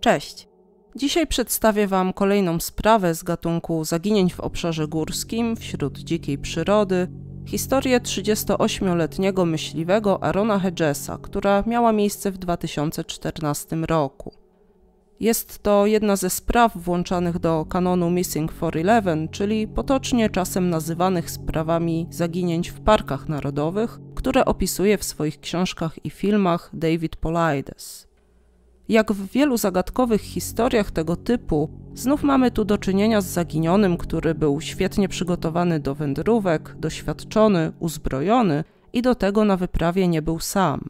Cześć! Dzisiaj przedstawię Wam kolejną sprawę z gatunku zaginięć w obszarze górskim wśród dzikiej przyrody, historię 38-letniego myśliwego Arona Hedgesa, która miała miejsce w 2014 roku. Jest to jedna ze spraw włączanych do kanonu Missing 411, czyli potocznie czasem nazywanych sprawami zaginięć w parkach narodowych, które opisuje w swoich książkach i filmach David Polides. Jak w wielu zagadkowych historiach tego typu, znów mamy tu do czynienia z zaginionym, który był świetnie przygotowany do wędrówek, doświadczony, uzbrojony i do tego na wyprawie nie był sam.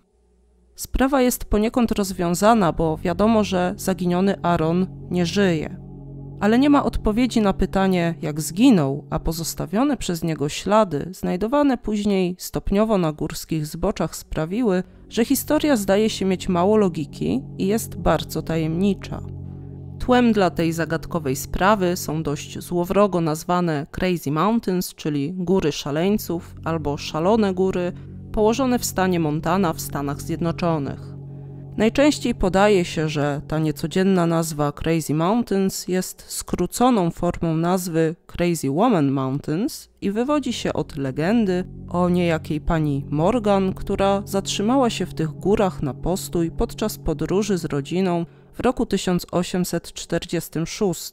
Sprawa jest poniekąd rozwiązana, bo wiadomo, że zaginiony Aaron nie żyje ale nie ma odpowiedzi na pytanie, jak zginął, a pozostawione przez niego ślady, znajdowane później stopniowo na górskich zboczach, sprawiły, że historia zdaje się mieć mało logiki i jest bardzo tajemnicza. Tłem dla tej zagadkowej sprawy są dość złowrogo nazwane Crazy Mountains, czyli góry szaleńców albo szalone góry, położone w stanie Montana w Stanach Zjednoczonych. Najczęściej podaje się, że ta niecodzienna nazwa Crazy Mountains jest skróconą formą nazwy Crazy Woman Mountains i wywodzi się od legendy o niejakiej pani Morgan, która zatrzymała się w tych górach na postój podczas podróży z rodziną w roku 1846.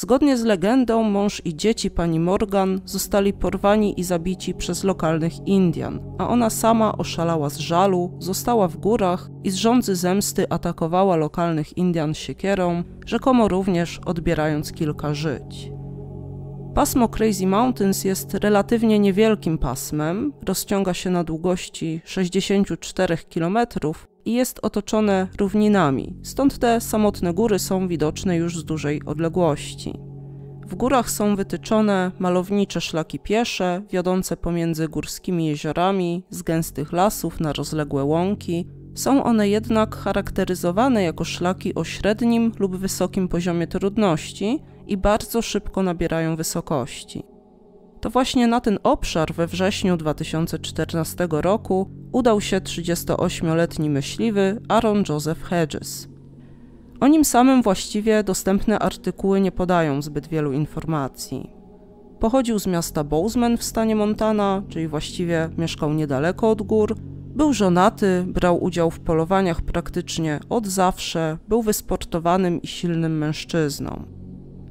Zgodnie z legendą, mąż i dzieci pani Morgan zostali porwani i zabici przez lokalnych Indian, a ona sama oszalała z żalu, została w górach i z rządzy zemsty atakowała lokalnych Indian siekierą, rzekomo również odbierając kilka żyć. Pasmo Crazy Mountains jest relatywnie niewielkim pasmem, rozciąga się na długości 64 km, i jest otoczone równinami, stąd te samotne góry są widoczne już z dużej odległości. W górach są wytyczone malownicze szlaki piesze, wiodące pomiędzy górskimi jeziorami, z gęstych lasów na rozległe łąki. Są one jednak charakteryzowane jako szlaki o średnim lub wysokim poziomie trudności i bardzo szybko nabierają wysokości. To właśnie na ten obszar we wrześniu 2014 roku udał się 38-letni myśliwy Aaron Joseph Hedges. O nim samym właściwie dostępne artykuły nie podają zbyt wielu informacji. Pochodził z miasta Bozeman w stanie Montana, czyli właściwie mieszkał niedaleko od gór. Był żonaty, brał udział w polowaniach praktycznie od zawsze, był wysportowanym i silnym mężczyzną.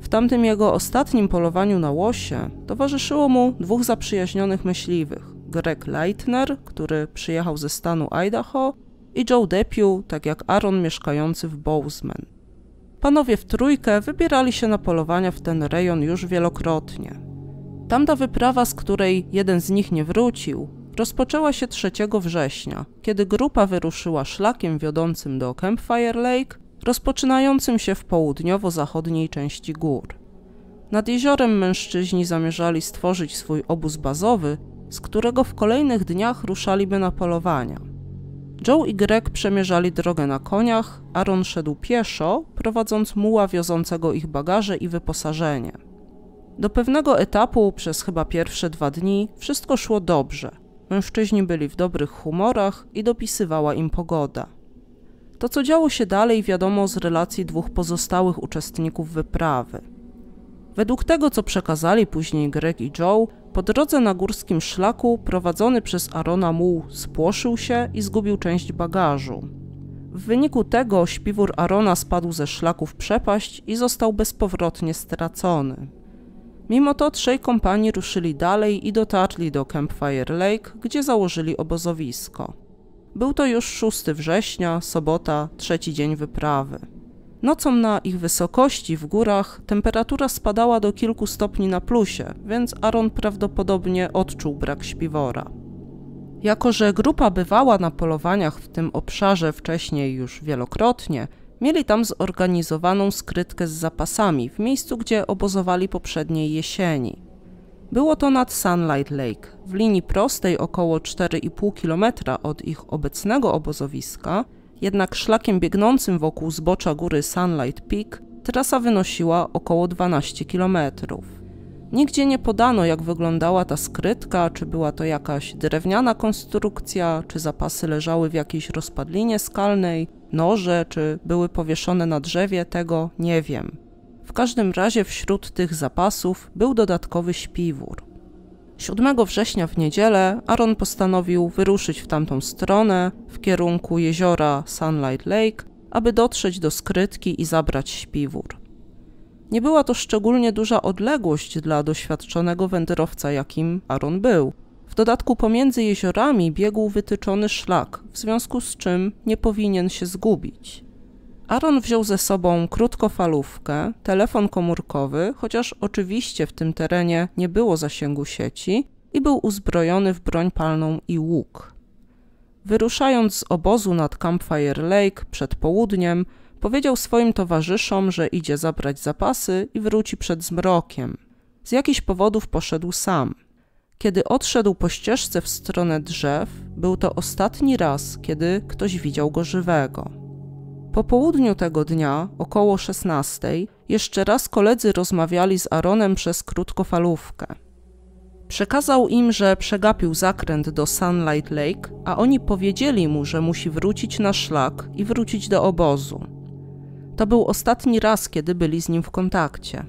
W tamtym jego ostatnim polowaniu na łosie towarzyszyło mu dwóch zaprzyjaźnionych myśliwych: Greg Leitner, który przyjechał ze stanu Idaho, i Joe Depew, tak jak Aaron mieszkający w Bozeman. Panowie w trójkę wybierali się na polowania w ten rejon już wielokrotnie. Tamta wyprawa, z której jeden z nich nie wrócił, rozpoczęła się 3 września, kiedy grupa wyruszyła szlakiem wiodącym do Campfire Lake rozpoczynającym się w południowo-zachodniej części gór. Nad jeziorem mężczyźni zamierzali stworzyć swój obóz bazowy, z którego w kolejnych dniach ruszaliby na polowania. Joe i Greg przemierzali drogę na koniach, Aaron szedł pieszo, prowadząc muła wiozącego ich bagaże i wyposażenie. Do pewnego etapu, przez chyba pierwsze dwa dni, wszystko szło dobrze. Mężczyźni byli w dobrych humorach i dopisywała im pogoda. To, co działo się dalej, wiadomo z relacji dwóch pozostałych uczestników wyprawy. Według tego, co przekazali później Greg i Joe, po drodze na górskim szlaku prowadzony przez Arona muł spłoszył się i zgubił część bagażu. W wyniku tego śpiwór Arona spadł ze szlaku w przepaść i został bezpowrotnie stracony. Mimo to trzej kompanii ruszyli dalej i dotarli do Campfire Lake, gdzie założyli obozowisko. Był to już 6 września, sobota, trzeci dzień wyprawy. Nocą na ich wysokości w górach temperatura spadała do kilku stopni na plusie, więc Aaron prawdopodobnie odczuł brak śpiwora. Jako, że grupa bywała na polowaniach w tym obszarze wcześniej już wielokrotnie, mieli tam zorganizowaną skrytkę z zapasami w miejscu, gdzie obozowali poprzedniej jesieni. Było to nad Sunlight Lake, w linii prostej około 4,5 km od ich obecnego obozowiska, jednak szlakiem biegnącym wokół zbocza góry Sunlight Peak trasa wynosiła około 12 km. Nigdzie nie podano, jak wyglądała ta skrytka, czy była to jakaś drewniana konstrukcja, czy zapasy leżały w jakiejś rozpadlinie skalnej, noże, czy były powieszone na drzewie, tego nie wiem każdym razie wśród tych zapasów był dodatkowy śpiwór. 7 września w niedzielę Aaron postanowił wyruszyć w tamtą stronę, w kierunku jeziora Sunlight Lake, aby dotrzeć do skrytki i zabrać śpiwór. Nie była to szczególnie duża odległość dla doświadczonego wędrowca, jakim Aaron był. W dodatku pomiędzy jeziorami biegł wytyczony szlak, w związku z czym nie powinien się zgubić. Aaron wziął ze sobą krótkofalówkę, telefon komórkowy, chociaż oczywiście w tym terenie nie było zasięgu sieci i był uzbrojony w broń palną i łuk. Wyruszając z obozu nad Campfire Lake przed południem, powiedział swoim towarzyszom, że idzie zabrać zapasy i wróci przed zmrokiem. Z jakichś powodów poszedł sam. Kiedy odszedł po ścieżce w stronę drzew, był to ostatni raz, kiedy ktoś widział go żywego. Po południu tego dnia, około 16, jeszcze raz koledzy rozmawiali z Aaronem przez krótkofalówkę. Przekazał im, że przegapił zakręt do Sunlight Lake, a oni powiedzieli mu, że musi wrócić na szlak i wrócić do obozu. To był ostatni raz, kiedy byli z nim w kontakcie.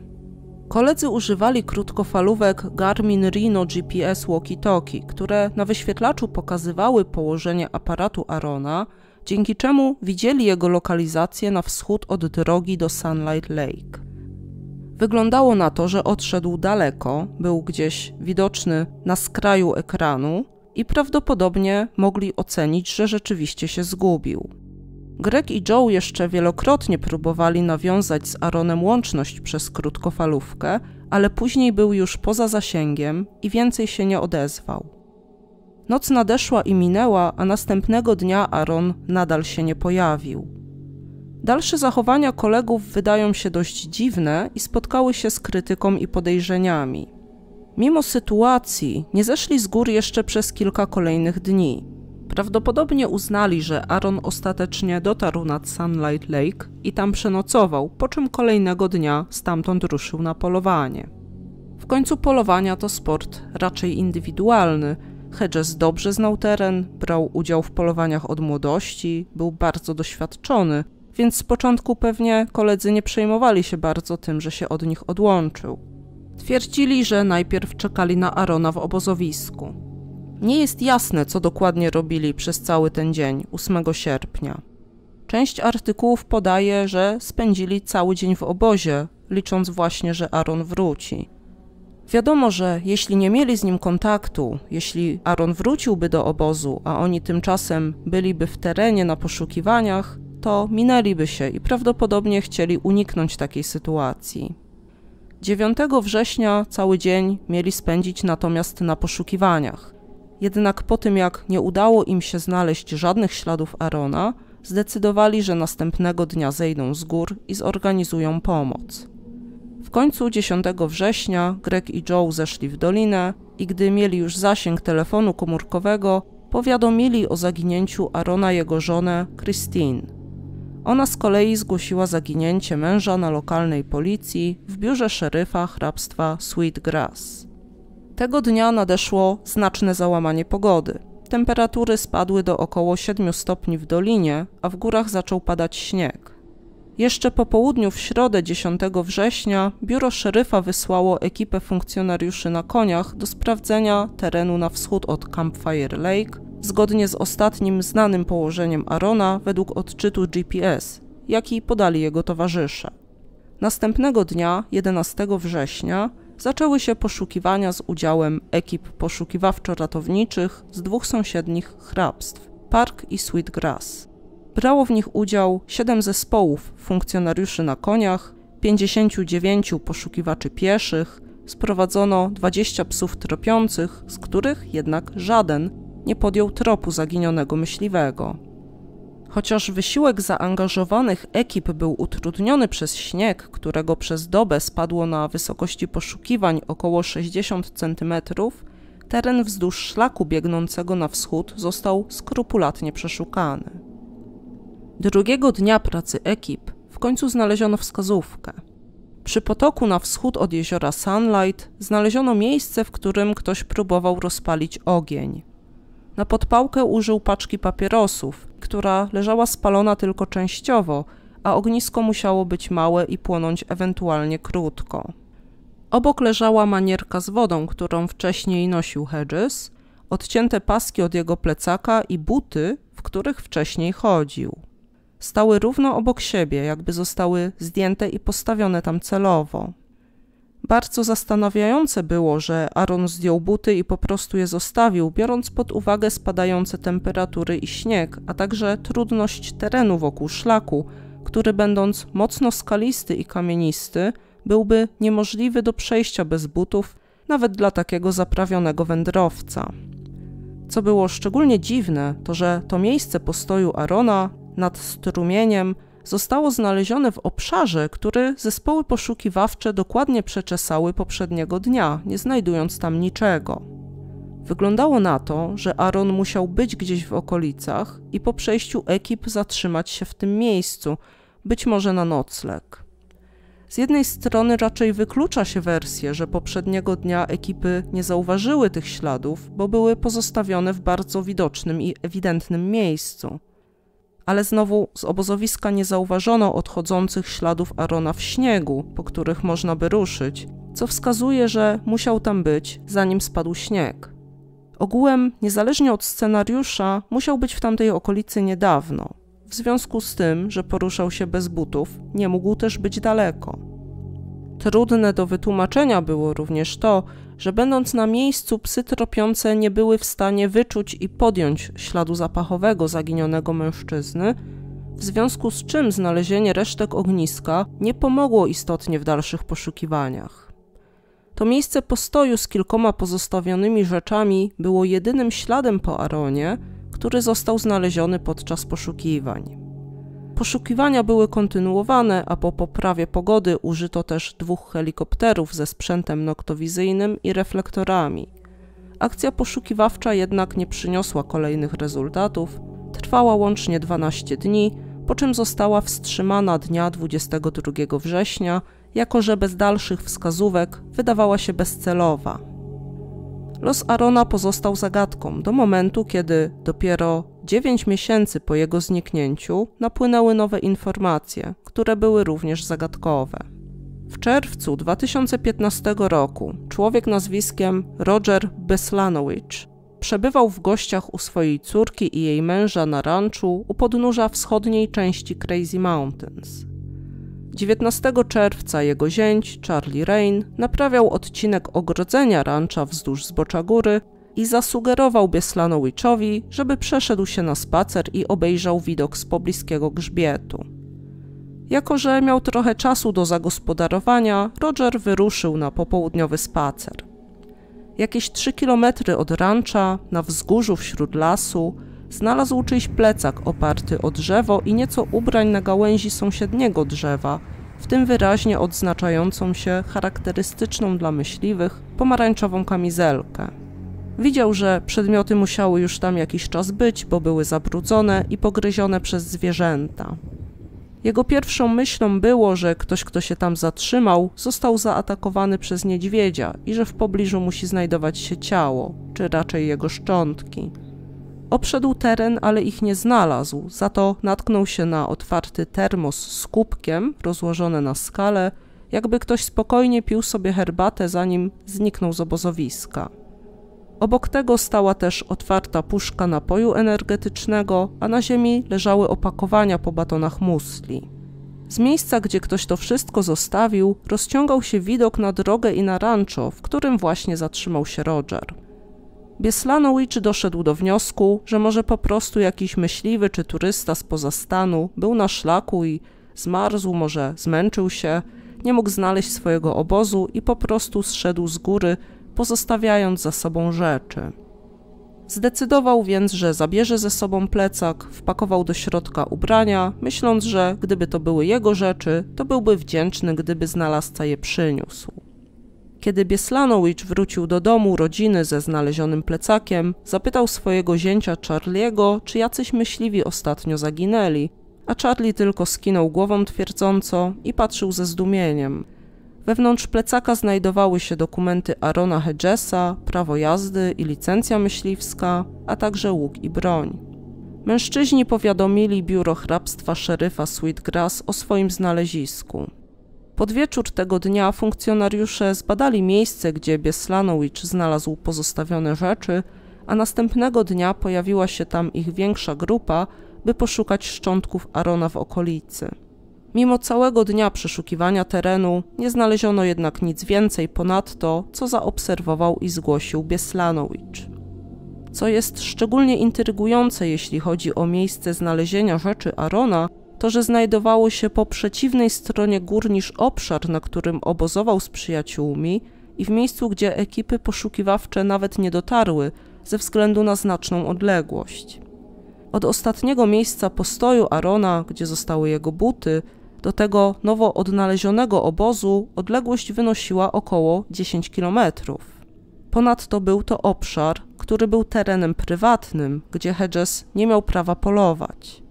Koledzy używali krótkofalówek Garmin Reno GPS walkie-talkie, które na wyświetlaczu pokazywały położenie aparatu Arona – dzięki czemu widzieli jego lokalizację na wschód od drogi do Sunlight Lake. Wyglądało na to, że odszedł daleko, był gdzieś widoczny na skraju ekranu i prawdopodobnie mogli ocenić, że rzeczywiście się zgubił. Greg i Joe jeszcze wielokrotnie próbowali nawiązać z Aaronem łączność przez krótkofalówkę, ale później był już poza zasięgiem i więcej się nie odezwał. Noc nadeszła i minęła, a następnego dnia Aaron nadal się nie pojawił. Dalsze zachowania kolegów wydają się dość dziwne i spotkały się z krytyką i podejrzeniami. Mimo sytuacji, nie zeszli z gór jeszcze przez kilka kolejnych dni. Prawdopodobnie uznali, że Aaron ostatecznie dotarł nad Sunlight Lake i tam przenocował, po czym kolejnego dnia stamtąd ruszył na polowanie. W końcu polowania to sport raczej indywidualny, Hedges dobrze znał teren, brał udział w polowaniach od młodości, był bardzo doświadczony, więc z początku pewnie koledzy nie przejmowali się bardzo tym, że się od nich odłączył. Twierdzili, że najpierw czekali na Arona w obozowisku. Nie jest jasne, co dokładnie robili przez cały ten dzień, 8 sierpnia. Część artykułów podaje, że spędzili cały dzień w obozie, licząc właśnie, że Aaron wróci. Wiadomo, że jeśli nie mieli z nim kontaktu, jeśli Aaron wróciłby do obozu, a oni tymczasem byliby w terenie na poszukiwaniach, to minęliby się i prawdopodobnie chcieli uniknąć takiej sytuacji. 9 września cały dzień mieli spędzić natomiast na poszukiwaniach. Jednak po tym, jak nie udało im się znaleźć żadnych śladów Arona, zdecydowali, że następnego dnia zejdą z gór i zorganizują pomoc. W końcu 10 września Greg i Joe zeszli w dolinę i gdy mieli już zasięg telefonu komórkowego, powiadomili o zaginięciu Arona jego żonę, Christine. Ona z kolei zgłosiła zaginięcie męża na lokalnej policji w biurze szeryfa hrabstwa Sweetgrass. Tego dnia nadeszło znaczne załamanie pogody. Temperatury spadły do około 7 stopni w dolinie, a w górach zaczął padać śnieg. Jeszcze po południu w środę 10 września biuro szeryfa wysłało ekipę funkcjonariuszy na koniach do sprawdzenia terenu na wschód od Campfire Lake, zgodnie z ostatnim znanym położeniem Arona według odczytu GPS, jaki podali jego towarzysze. Następnego dnia, 11 września, zaczęły się poszukiwania z udziałem ekip poszukiwawczo-ratowniczych z dwóch sąsiednich hrabstw Park i Sweetgrass. Brało w nich udział 7 zespołów funkcjonariuszy na koniach, 59 poszukiwaczy pieszych, sprowadzono 20 psów tropiących, z których jednak żaden nie podjął tropu zaginionego myśliwego. Chociaż wysiłek zaangażowanych ekip był utrudniony przez śnieg, którego przez dobę spadło na wysokości poszukiwań około 60 cm, teren wzdłuż szlaku biegnącego na wschód został skrupulatnie przeszukany. Drugiego dnia pracy ekip w końcu znaleziono wskazówkę. Przy potoku na wschód od jeziora Sunlight znaleziono miejsce, w którym ktoś próbował rozpalić ogień. Na podpałkę użył paczki papierosów, która leżała spalona tylko częściowo, a ognisko musiało być małe i płonąć ewentualnie krótko. Obok leżała manierka z wodą, którą wcześniej nosił Hedges, odcięte paski od jego plecaka i buty, w których wcześniej chodził stały równo obok siebie, jakby zostały zdjęte i postawione tam celowo. Bardzo zastanawiające było, że Aaron zdjął buty i po prostu je zostawił, biorąc pod uwagę spadające temperatury i śnieg, a także trudność terenu wokół szlaku, który będąc mocno skalisty i kamienisty, byłby niemożliwy do przejścia bez butów, nawet dla takiego zaprawionego wędrowca. Co było szczególnie dziwne, to że to miejsce postoju Arona nad strumieniem zostało znalezione w obszarze, który zespoły poszukiwawcze dokładnie przeczesały poprzedniego dnia, nie znajdując tam niczego. Wyglądało na to, że Aaron musiał być gdzieś w okolicach i po przejściu ekip zatrzymać się w tym miejscu, być może na nocleg. Z jednej strony raczej wyklucza się wersję, że poprzedniego dnia ekipy nie zauważyły tych śladów, bo były pozostawione w bardzo widocznym i ewidentnym miejscu ale znowu z obozowiska nie zauważono odchodzących śladów Arona w śniegu, po których można by ruszyć, co wskazuje, że musiał tam być, zanim spadł śnieg. Ogółem, niezależnie od scenariusza, musiał być w tamtej okolicy niedawno. W związku z tym, że poruszał się bez butów, nie mógł też być daleko. Trudne do wytłumaczenia było również to, że będąc na miejscu, psy tropiące nie były w stanie wyczuć i podjąć śladu zapachowego zaginionego mężczyzny, w związku z czym znalezienie resztek ogniska nie pomogło istotnie w dalszych poszukiwaniach. To miejsce postoju z kilkoma pozostawionymi rzeczami było jedynym śladem po Aronie, który został znaleziony podczas poszukiwań. Poszukiwania były kontynuowane, a po poprawie pogody użyto też dwóch helikopterów ze sprzętem noktowizyjnym i reflektorami. Akcja poszukiwawcza jednak nie przyniosła kolejnych rezultatów, trwała łącznie 12 dni, po czym została wstrzymana dnia 22 września, jako że bez dalszych wskazówek wydawała się bezcelowa. Los Arona pozostał zagadką do momentu, kiedy dopiero 9 miesięcy po jego zniknięciu napłynęły nowe informacje, które były również zagadkowe. W czerwcu 2015 roku człowiek nazwiskiem Roger Beslanowicz przebywał w gościach u swojej córki i jej męża na ranczu u podnóża wschodniej części Crazy Mountains. 19 czerwca jego zięć, Charlie Rain, naprawiał odcinek ogrodzenia rancha wzdłuż zbocza góry i zasugerował Bieslanowiczowi, żeby przeszedł się na spacer i obejrzał widok z pobliskiego grzbietu. Jako, że miał trochę czasu do zagospodarowania, Roger wyruszył na popołudniowy spacer. Jakieś trzy kilometry od rancha, na wzgórzu wśród lasu, Znalazł czyjś plecak oparty o drzewo i nieco ubrań na gałęzi sąsiedniego drzewa, w tym wyraźnie odznaczającą się charakterystyczną dla myśliwych pomarańczową kamizelkę. Widział, że przedmioty musiały już tam jakiś czas być, bo były zabrudzone i pogryzione przez zwierzęta. Jego pierwszą myślą było, że ktoś, kto się tam zatrzymał, został zaatakowany przez niedźwiedzia i że w pobliżu musi znajdować się ciało, czy raczej jego szczątki. Obszedł teren, ale ich nie znalazł, za to natknął się na otwarty termos z kubkiem rozłożony na skale, jakby ktoś spokojnie pił sobie herbatę, zanim zniknął z obozowiska. Obok tego stała też otwarta puszka napoju energetycznego, a na ziemi leżały opakowania po batonach musli. Z miejsca, gdzie ktoś to wszystko zostawił, rozciągał się widok na drogę i na rancho, w którym właśnie zatrzymał się Roger. Bieslanowicz doszedł do wniosku, że może po prostu jakiś myśliwy czy turysta spoza stanu był na szlaku i zmarzł, może zmęczył się, nie mógł znaleźć swojego obozu i po prostu zszedł z góry, pozostawiając za sobą rzeczy. Zdecydował więc, że zabierze ze sobą plecak, wpakował do środka ubrania, myśląc, że gdyby to były jego rzeczy, to byłby wdzięczny, gdyby znalazca je przyniósł. Kiedy Bieslanowicz wrócił do domu rodziny ze znalezionym plecakiem, zapytał swojego zięcia Charliego, czy jacyś myśliwi ostatnio zaginęli, a Charlie tylko skinął głową twierdząco i patrzył ze zdumieniem. Wewnątrz plecaka znajdowały się dokumenty Arona Hedgesa, prawo jazdy i licencja myśliwska, a także łuk i broń. Mężczyźni powiadomili biuro hrabstwa szeryfa Sweetgrass o swoim znalezisku. Pod wieczór tego dnia funkcjonariusze zbadali miejsce, gdzie Bieslanowicz znalazł pozostawione rzeczy, a następnego dnia pojawiła się tam ich większa grupa, by poszukać szczątków Arona w okolicy. Mimo całego dnia przeszukiwania terenu nie znaleziono jednak nic więcej ponad to, co zaobserwował i zgłosił Bieslanowicz. Co jest szczególnie intrygujące, jeśli chodzi o miejsce znalezienia rzeczy Arona, to, że znajdowało się po przeciwnej stronie gór niż obszar, na którym obozował z przyjaciółmi i w miejscu, gdzie ekipy poszukiwawcze nawet nie dotarły ze względu na znaczną odległość. Od ostatniego miejsca postoju Arona, gdzie zostały jego buty, do tego nowo odnalezionego obozu odległość wynosiła około 10 kilometrów. Ponadto był to obszar, który był terenem prywatnym, gdzie Hedges nie miał prawa polować.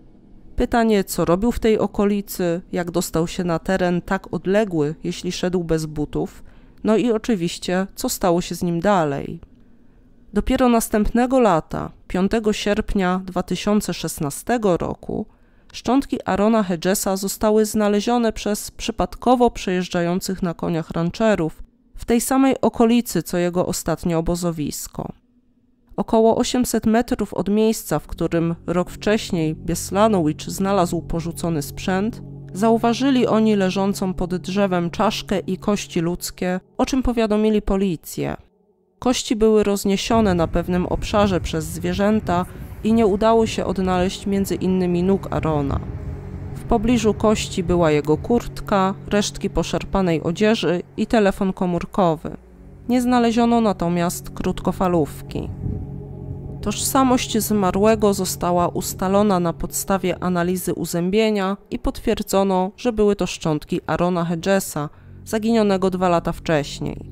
Pytanie, co robił w tej okolicy, jak dostał się na teren tak odległy, jeśli szedł bez butów, no i oczywiście, co stało się z nim dalej. Dopiero następnego lata, 5 sierpnia 2016 roku, szczątki Arona Hedgesa zostały znalezione przez przypadkowo przejeżdżających na koniach rancherów w tej samej okolicy co jego ostatnie obozowisko. Około 800 metrów od miejsca, w którym rok wcześniej Bieslanowicz znalazł porzucony sprzęt, zauważyli oni leżącą pod drzewem czaszkę i kości ludzkie, o czym powiadomili policję. Kości były rozniesione na pewnym obszarze przez zwierzęta i nie udało się odnaleźć między innymi nóg Arona. W pobliżu kości była jego kurtka, resztki poszarpanej odzieży i telefon komórkowy. Nie znaleziono natomiast krótkofalówki. Tożsamość zmarłego została ustalona na podstawie analizy uzębienia i potwierdzono, że były to szczątki Arona Hedgesa, zaginionego dwa lata wcześniej.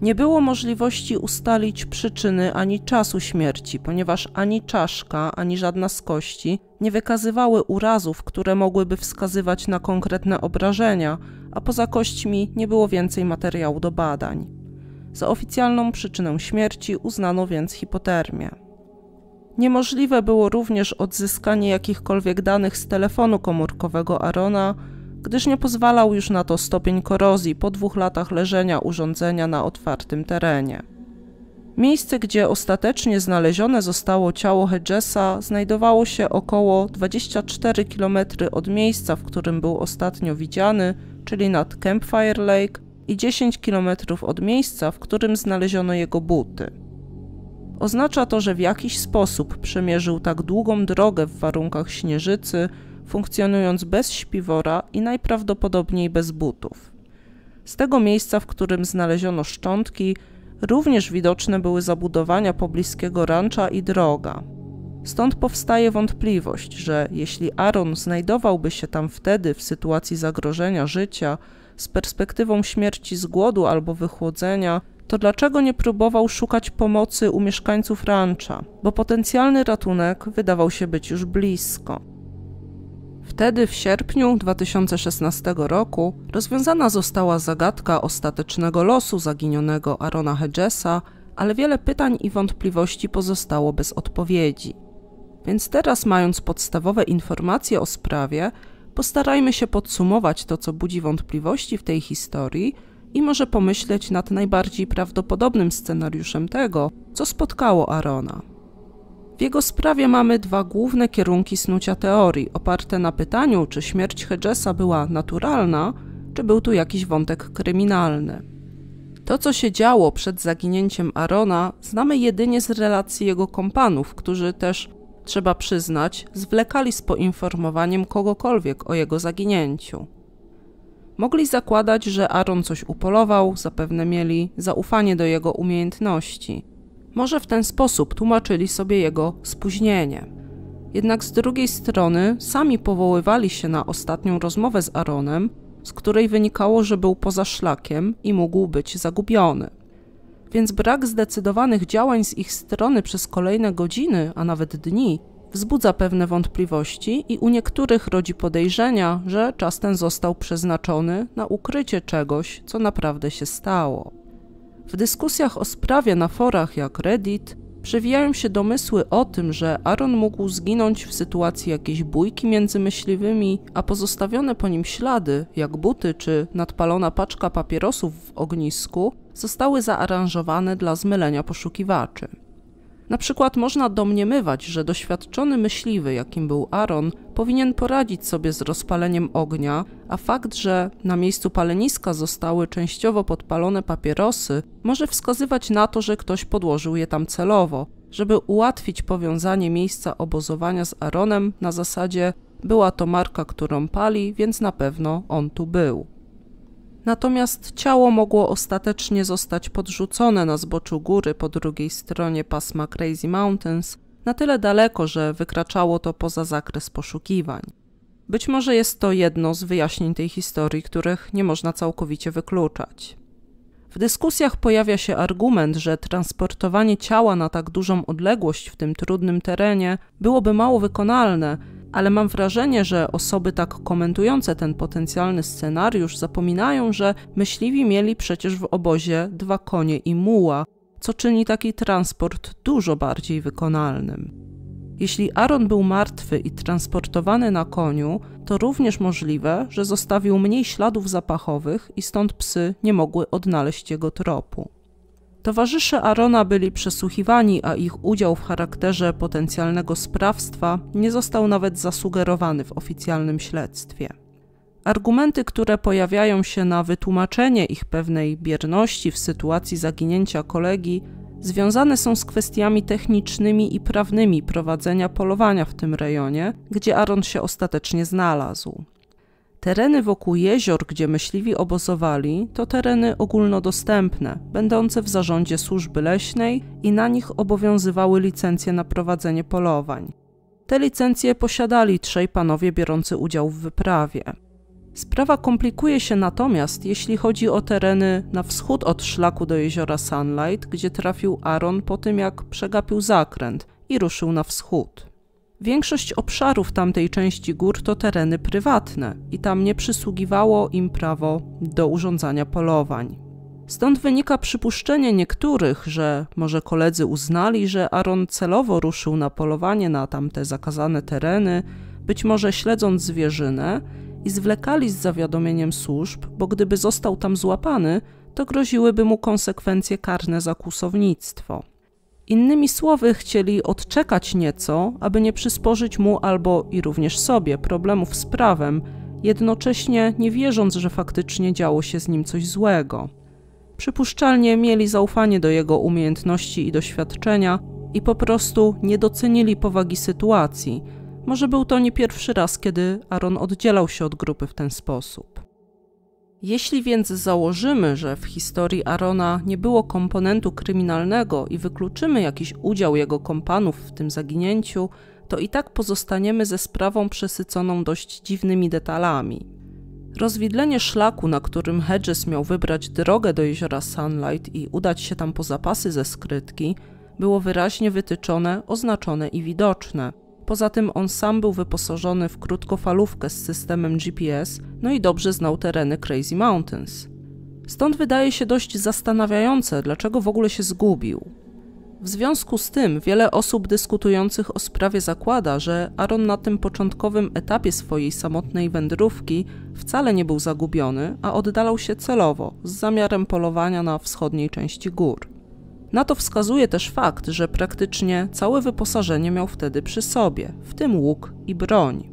Nie było możliwości ustalić przyczyny ani czasu śmierci, ponieważ ani czaszka, ani żadna z kości nie wykazywały urazów, które mogłyby wskazywać na konkretne obrażenia, a poza kośćmi nie było więcej materiału do badań. Za oficjalną przyczynę śmierci uznano więc hipotermię. Niemożliwe było również odzyskanie jakichkolwiek danych z telefonu komórkowego Arona, gdyż nie pozwalał już na to stopień korozji po dwóch latach leżenia urządzenia na otwartym terenie. Miejsce, gdzie ostatecznie znalezione zostało ciało Hedgesa, znajdowało się około 24 km od miejsca, w którym był ostatnio widziany, czyli nad Campfire Lake, i 10 km od miejsca, w którym znaleziono jego buty. Oznacza to, że w jakiś sposób przemierzył tak długą drogę w warunkach śnieżycy, funkcjonując bez śpiwora i najprawdopodobniej bez butów. Z tego miejsca, w którym znaleziono szczątki, również widoczne były zabudowania pobliskiego rancza i droga. Stąd powstaje wątpliwość, że jeśli Aaron znajdowałby się tam wtedy w sytuacji zagrożenia życia, z perspektywą śmierci z głodu albo wychłodzenia, to dlaczego nie próbował szukać pomocy u mieszkańców rancha, bo potencjalny ratunek wydawał się być już blisko. Wtedy w sierpniu 2016 roku rozwiązana została zagadka ostatecznego losu zaginionego Arona Hedgesa, ale wiele pytań i wątpliwości pozostało bez odpowiedzi. Więc teraz, mając podstawowe informacje o sprawie, postarajmy się podsumować to, co budzi wątpliwości w tej historii i może pomyśleć nad najbardziej prawdopodobnym scenariuszem tego, co spotkało Arona. W jego sprawie mamy dwa główne kierunki snucia teorii, oparte na pytaniu, czy śmierć Hedgesa była naturalna, czy był tu jakiś wątek kryminalny. To, co się działo przed zaginięciem Arona, znamy jedynie z relacji jego kompanów, którzy też, trzeba przyznać, zwlekali z poinformowaniem kogokolwiek o jego zaginięciu. Mogli zakładać, że Aaron coś upolował, zapewne mieli zaufanie do jego umiejętności. Może w ten sposób tłumaczyli sobie jego spóźnienie. Jednak z drugiej strony sami powoływali się na ostatnią rozmowę z Aaronem, z której wynikało, że był poza szlakiem i mógł być zagubiony. Więc brak zdecydowanych działań z ich strony przez kolejne godziny, a nawet dni, wzbudza pewne wątpliwości i u niektórych rodzi podejrzenia, że czas ten został przeznaczony na ukrycie czegoś, co naprawdę się stało. W dyskusjach o sprawie na forach jak Reddit przewijają się domysły o tym, że Aaron mógł zginąć w sytuacji jakiejś bójki między myśliwymi, a pozostawione po nim ślady, jak buty czy nadpalona paczka papierosów w ognisku, zostały zaaranżowane dla zmylenia poszukiwaczy. Na przykład można domniemywać, że doświadczony myśliwy, jakim był Aaron, powinien poradzić sobie z rozpaleniem ognia, a fakt, że na miejscu paleniska zostały częściowo podpalone papierosy, może wskazywać na to, że ktoś podłożył je tam celowo, żeby ułatwić powiązanie miejsca obozowania z Aaronem na zasadzie była to marka, którą pali, więc na pewno on tu był. Natomiast ciało mogło ostatecznie zostać podrzucone na zboczu góry po drugiej stronie pasma Crazy Mountains, na tyle daleko, że wykraczało to poza zakres poszukiwań. Być może jest to jedno z wyjaśnień tej historii, których nie można całkowicie wykluczać. W dyskusjach pojawia się argument, że transportowanie ciała na tak dużą odległość w tym trudnym terenie byłoby mało wykonalne, ale mam wrażenie, że osoby tak komentujące ten potencjalny scenariusz zapominają, że myśliwi mieli przecież w obozie dwa konie i muła, co czyni taki transport dużo bardziej wykonalnym. Jeśli Aaron był martwy i transportowany na koniu, to również możliwe, że zostawił mniej śladów zapachowych i stąd psy nie mogły odnaleźć jego tropu. Towarzysze Arona byli przesłuchiwani, a ich udział w charakterze potencjalnego sprawstwa nie został nawet zasugerowany w oficjalnym śledztwie. Argumenty, które pojawiają się na wytłumaczenie ich pewnej bierności w sytuacji zaginięcia kolegi, związane są z kwestiami technicznymi i prawnymi prowadzenia polowania w tym rejonie, gdzie Aron się ostatecznie znalazł. Tereny wokół jezior, gdzie myśliwi obozowali, to tereny ogólnodostępne, będące w zarządzie służby leśnej i na nich obowiązywały licencje na prowadzenie polowań. Te licencje posiadali trzej panowie biorący udział w wyprawie. Sprawa komplikuje się natomiast, jeśli chodzi o tereny na wschód od szlaku do jeziora Sunlight, gdzie trafił Aaron po tym, jak przegapił zakręt i ruszył na wschód. Większość obszarów tamtej części gór to tereny prywatne i tam nie przysługiwało im prawo do urządzania polowań. Stąd wynika przypuszczenie niektórych, że może koledzy uznali, że Aaron celowo ruszył na polowanie na tamte zakazane tereny, być może śledząc zwierzynę i zwlekali z zawiadomieniem służb, bo gdyby został tam złapany, to groziłyby mu konsekwencje karne za kłusownictwo. Innymi słowy, chcieli odczekać nieco, aby nie przysporzyć mu albo i również sobie problemów z prawem, jednocześnie nie wierząc, że faktycznie działo się z nim coś złego. Przypuszczalnie mieli zaufanie do jego umiejętności i doświadczenia i po prostu nie docenili powagi sytuacji. Może był to nie pierwszy raz, kiedy Aaron oddzielał się od grupy w ten sposób. Jeśli więc założymy, że w historii Arona nie było komponentu kryminalnego i wykluczymy jakiś udział jego kompanów w tym zaginięciu, to i tak pozostaniemy ze sprawą przesyconą dość dziwnymi detalami. Rozwidlenie szlaku, na którym Hedges miał wybrać drogę do jeziora Sunlight i udać się tam po zapasy ze skrytki, było wyraźnie wytyczone, oznaczone i widoczne. Poza tym on sam był wyposażony w krótkofalówkę z systemem GPS, no i dobrze znał tereny Crazy Mountains. Stąd wydaje się dość zastanawiające, dlaczego w ogóle się zgubił. W związku z tym wiele osób dyskutujących o sprawie zakłada, że Aaron na tym początkowym etapie swojej samotnej wędrówki wcale nie był zagubiony, a oddalał się celowo z zamiarem polowania na wschodniej części gór. Na to wskazuje też fakt, że praktycznie całe wyposażenie miał wtedy przy sobie, w tym łuk i broń.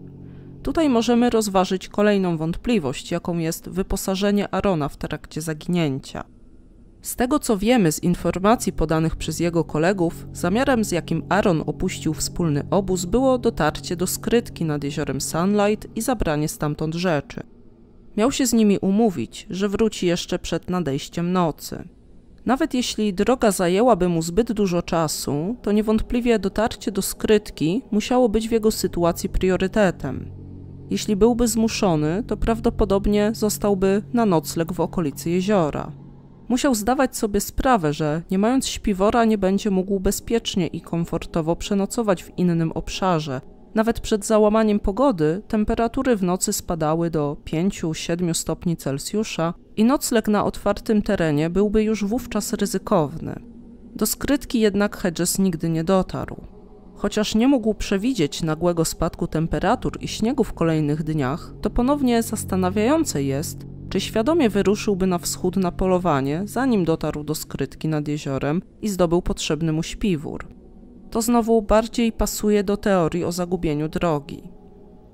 Tutaj możemy rozważyć kolejną wątpliwość, jaką jest wyposażenie Arona w trakcie zaginięcia. Z tego co wiemy z informacji podanych przez jego kolegów, zamiarem z jakim Aaron opuścił wspólny obóz było dotarcie do skrytki nad jeziorem Sunlight i zabranie stamtąd rzeczy. Miał się z nimi umówić, że wróci jeszcze przed nadejściem nocy. Nawet jeśli droga zajęłaby mu zbyt dużo czasu, to niewątpliwie dotarcie do skrytki musiało być w jego sytuacji priorytetem. Jeśli byłby zmuszony, to prawdopodobnie zostałby na nocleg w okolicy jeziora. Musiał zdawać sobie sprawę, że nie mając śpiwora nie będzie mógł bezpiecznie i komfortowo przenocować w innym obszarze. Nawet przed załamaniem pogody temperatury w nocy spadały do 5-7 stopni Celsjusza, i nocleg na otwartym terenie byłby już wówczas ryzykowny. Do skrytki jednak Hedges nigdy nie dotarł. Chociaż nie mógł przewidzieć nagłego spadku temperatur i śniegu w kolejnych dniach, to ponownie zastanawiające jest, czy świadomie wyruszyłby na wschód na polowanie, zanim dotarł do skrytki nad jeziorem i zdobył potrzebny mu śpiwór. To znowu bardziej pasuje do teorii o zagubieniu drogi.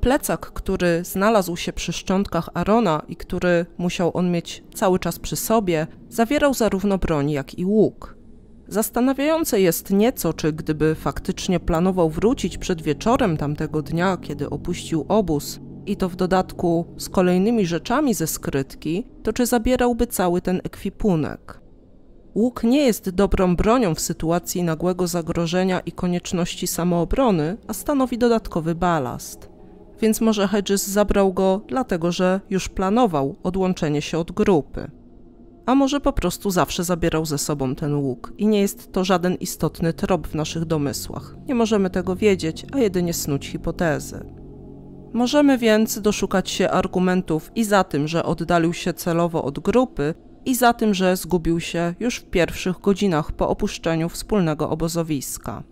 Plecak, który znalazł się przy szczątkach Arona i który musiał on mieć cały czas przy sobie, zawierał zarówno broń, jak i łuk. Zastanawiające jest nieco, czy gdyby faktycznie planował wrócić przed wieczorem tamtego dnia, kiedy opuścił obóz, i to w dodatku z kolejnymi rzeczami ze skrytki, to czy zabierałby cały ten ekwipunek. Łuk nie jest dobrą bronią w sytuacji nagłego zagrożenia i konieczności samoobrony, a stanowi dodatkowy balast więc może Hedges zabrał go dlatego, że już planował odłączenie się od grupy. A może po prostu zawsze zabierał ze sobą ten łuk i nie jest to żaden istotny trop w naszych domysłach. Nie możemy tego wiedzieć, a jedynie snuć hipotezy. Możemy więc doszukać się argumentów i za tym, że oddalił się celowo od grupy, i za tym, że zgubił się już w pierwszych godzinach po opuszczeniu wspólnego obozowiska.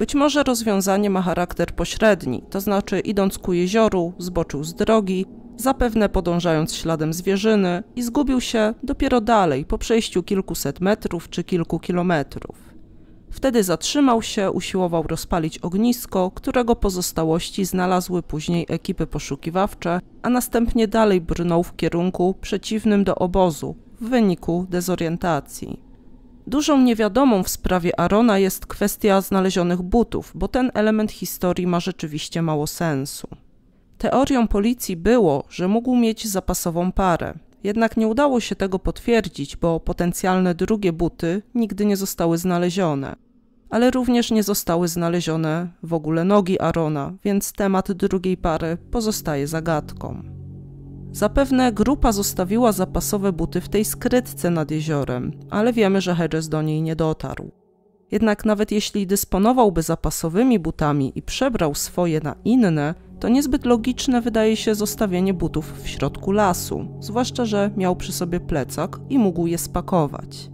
Być może rozwiązanie ma charakter pośredni, to znaczy idąc ku jezioru, zboczył z drogi, zapewne podążając śladem zwierzyny i zgubił się dopiero dalej, po przejściu kilkuset metrów czy kilku kilometrów. Wtedy zatrzymał się, usiłował rozpalić ognisko, którego pozostałości znalazły później ekipy poszukiwawcze, a następnie dalej brnął w kierunku przeciwnym do obozu w wyniku dezorientacji. Dużą niewiadomą w sprawie Arona jest kwestia znalezionych butów, bo ten element historii ma rzeczywiście mało sensu. Teorią policji było, że mógł mieć zapasową parę. Jednak nie udało się tego potwierdzić, bo potencjalne drugie buty nigdy nie zostały znalezione. Ale również nie zostały znalezione w ogóle nogi Arona, więc temat drugiej pary pozostaje zagadką. Zapewne grupa zostawiła zapasowe buty w tej skrytce nad jeziorem, ale wiemy, że Hedges do niej nie dotarł. Jednak nawet jeśli dysponowałby zapasowymi butami i przebrał swoje na inne, to niezbyt logiczne wydaje się zostawienie butów w środku lasu, zwłaszcza że miał przy sobie plecak i mógł je spakować.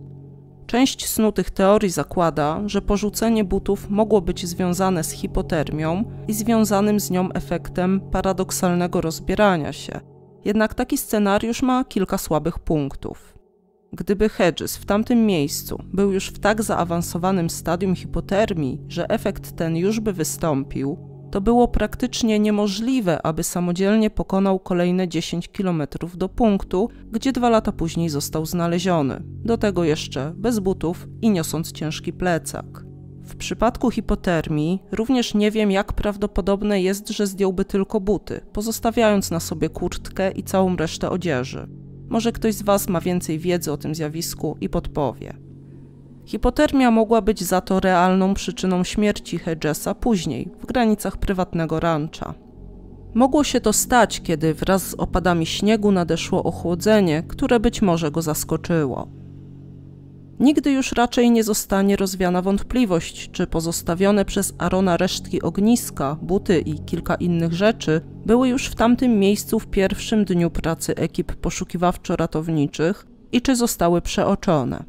Część snutych teorii zakłada, że porzucenie butów mogło być związane z hipotermią i związanym z nią efektem paradoksalnego rozbierania się – jednak taki scenariusz ma kilka słabych punktów. Gdyby Hedges w tamtym miejscu był już w tak zaawansowanym stadium hipotermii, że efekt ten już by wystąpił, to było praktycznie niemożliwe, aby samodzielnie pokonał kolejne 10 km do punktu, gdzie dwa lata później został znaleziony. Do tego jeszcze bez butów i niosąc ciężki plecak. W przypadku hipotermii również nie wiem, jak prawdopodobne jest, że zdjąłby tylko buty, pozostawiając na sobie kurtkę i całą resztę odzieży. Może ktoś z Was ma więcej wiedzy o tym zjawisku i podpowie. Hipotermia mogła być za to realną przyczyną śmierci Hedgesa później, w granicach prywatnego rancha. Mogło się to stać, kiedy wraz z opadami śniegu nadeszło ochłodzenie, które być może go zaskoczyło. Nigdy już raczej nie zostanie rozwiana wątpliwość, czy pozostawione przez Arona resztki ogniska, buty i kilka innych rzeczy były już w tamtym miejscu w pierwszym dniu pracy ekip poszukiwawczo-ratowniczych i czy zostały przeoczone.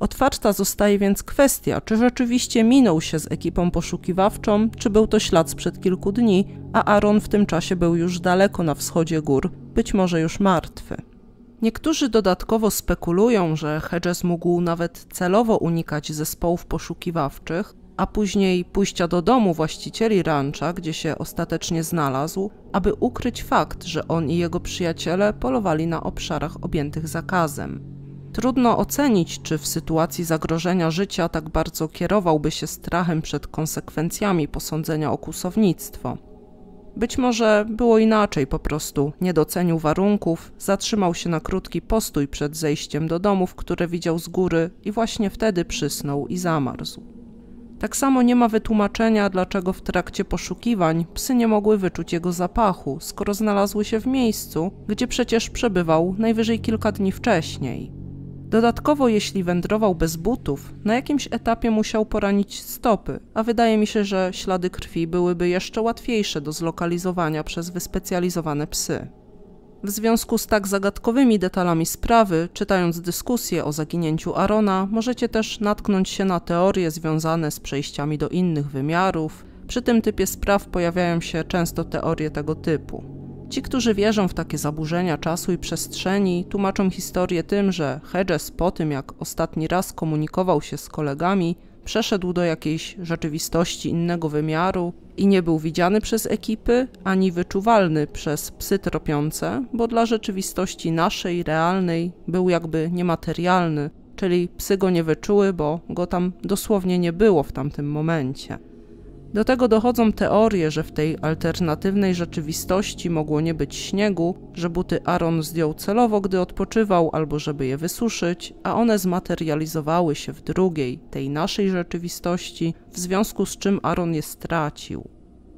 Otwarta zostaje więc kwestia, czy rzeczywiście minął się z ekipą poszukiwawczą, czy był to ślad sprzed kilku dni, a Aaron w tym czasie był już daleko na wschodzie gór, być może już martwy. Niektórzy dodatkowo spekulują, że Hedges mógł nawet celowo unikać zespołów poszukiwawczych, a później pójścia do domu właścicieli rancha, gdzie się ostatecznie znalazł, aby ukryć fakt, że on i jego przyjaciele polowali na obszarach objętych zakazem. Trudno ocenić, czy w sytuacji zagrożenia życia tak bardzo kierowałby się strachem przed konsekwencjami posądzenia o kłusownictwo. Być może było inaczej po prostu. Nie docenił warunków, zatrzymał się na krótki postój przed zejściem do domów, które widział z góry i właśnie wtedy przysnął i zamarzł. Tak samo nie ma wytłumaczenia, dlaczego w trakcie poszukiwań psy nie mogły wyczuć jego zapachu, skoro znalazły się w miejscu, gdzie przecież przebywał najwyżej kilka dni wcześniej. Dodatkowo, jeśli wędrował bez butów, na jakimś etapie musiał poranić stopy, a wydaje mi się, że ślady krwi byłyby jeszcze łatwiejsze do zlokalizowania przez wyspecjalizowane psy. W związku z tak zagadkowymi detalami sprawy, czytając dyskusję o zaginięciu Arona, możecie też natknąć się na teorie związane z przejściami do innych wymiarów. Przy tym typie spraw pojawiają się często teorie tego typu. Ci, którzy wierzą w takie zaburzenia czasu i przestrzeni, tłumaczą historię tym, że Hedges po tym, jak ostatni raz komunikował się z kolegami, przeszedł do jakiejś rzeczywistości innego wymiaru i nie był widziany przez ekipy, ani wyczuwalny przez psy tropiące, bo dla rzeczywistości naszej, realnej, był jakby niematerialny, czyli psy go nie wyczuły, bo go tam dosłownie nie było w tamtym momencie. Do tego dochodzą teorie, że w tej alternatywnej rzeczywistości mogło nie być śniegu, że buty Aaron zdjął celowo, gdy odpoczywał, albo żeby je wysuszyć, a one zmaterializowały się w drugiej, tej naszej rzeczywistości, w związku z czym Aaron je stracił.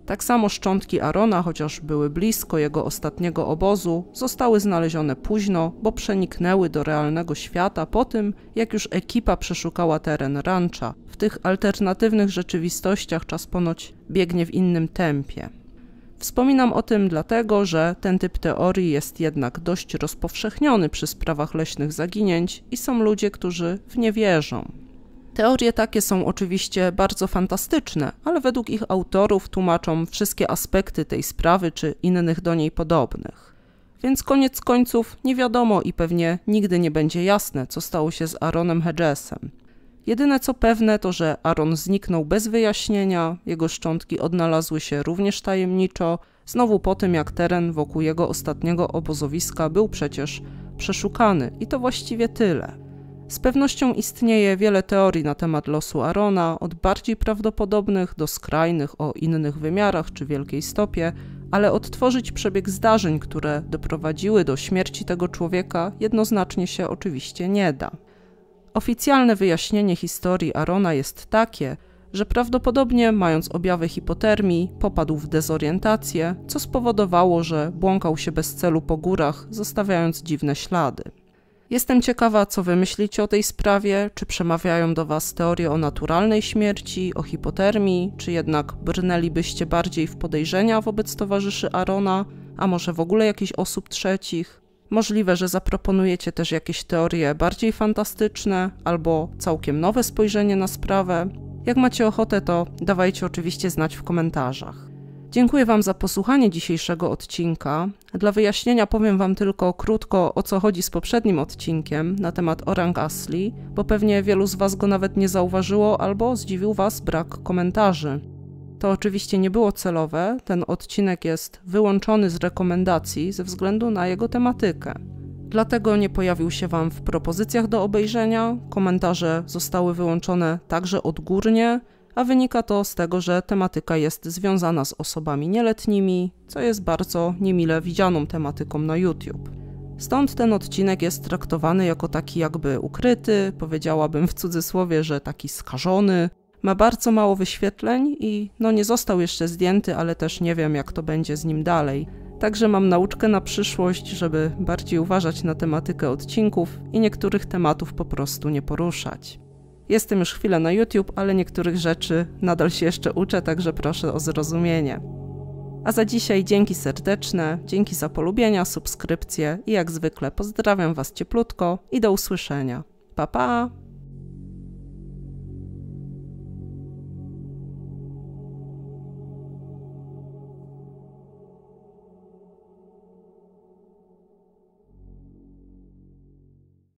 Tak samo szczątki Arona, chociaż były blisko jego ostatniego obozu, zostały znalezione późno, bo przeniknęły do realnego świata po tym, jak już ekipa przeszukała teren rancha. W tych alternatywnych rzeczywistościach czas ponoć biegnie w innym tempie. Wspominam o tym dlatego, że ten typ teorii jest jednak dość rozpowszechniony przy sprawach leśnych zaginięć i są ludzie, którzy w nie wierzą. Teorie takie są oczywiście bardzo fantastyczne, ale według ich autorów tłumaczą wszystkie aspekty tej sprawy czy innych do niej podobnych. Więc koniec końców nie wiadomo i pewnie nigdy nie będzie jasne, co stało się z Aaronem Hedgesem. Jedyne co pewne to, że Aaron zniknął bez wyjaśnienia, jego szczątki odnalazły się również tajemniczo, znowu po tym jak teren wokół jego ostatniego obozowiska był przecież przeszukany i to właściwie tyle. Z pewnością istnieje wiele teorii na temat losu Arona, od bardziej prawdopodobnych do skrajnych o innych wymiarach czy wielkiej stopie, ale odtworzyć przebieg zdarzeń, które doprowadziły do śmierci tego człowieka, jednoznacznie się oczywiście nie da. Oficjalne wyjaśnienie historii Arona jest takie, że prawdopodobnie, mając objawy hipotermii, popadł w dezorientację, co spowodowało, że błąkał się bez celu po górach, zostawiając dziwne ślady. Jestem ciekawa, co wy myślicie o tej sprawie, czy przemawiają do was teorie o naturalnej śmierci, o hipotermii, czy jednak brnęlibyście bardziej w podejrzenia wobec towarzyszy Arona, a może w ogóle jakichś osób trzecich. Możliwe, że zaproponujecie też jakieś teorie bardziej fantastyczne albo całkiem nowe spojrzenie na sprawę. Jak macie ochotę, to dawajcie oczywiście znać w komentarzach. Dziękuję Wam za posłuchanie dzisiejszego odcinka. Dla wyjaśnienia powiem Wam tylko krótko o co chodzi z poprzednim odcinkiem na temat orang asli, bo pewnie wielu z Was go nawet nie zauważyło albo zdziwił Was brak komentarzy. To oczywiście nie było celowe, ten odcinek jest wyłączony z rekomendacji ze względu na jego tematykę. Dlatego nie pojawił się Wam w propozycjach do obejrzenia, komentarze zostały wyłączone także odgórnie, a wynika to z tego, że tematyka jest związana z osobami nieletnimi, co jest bardzo niemile widzianą tematyką na YouTube. Stąd ten odcinek jest traktowany jako taki jakby ukryty, powiedziałabym w cudzysłowie, że taki skażony. Ma bardzo mało wyświetleń i no nie został jeszcze zdjęty, ale też nie wiem jak to będzie z nim dalej. Także mam nauczkę na przyszłość, żeby bardziej uważać na tematykę odcinków i niektórych tematów po prostu nie poruszać. Jestem już chwilę na YouTube, ale niektórych rzeczy nadal się jeszcze uczę, także proszę o zrozumienie. A za dzisiaj dzięki serdeczne, dzięki za polubienia, subskrypcje i jak zwykle pozdrawiam Was cieplutko i do usłyszenia. Pa pa!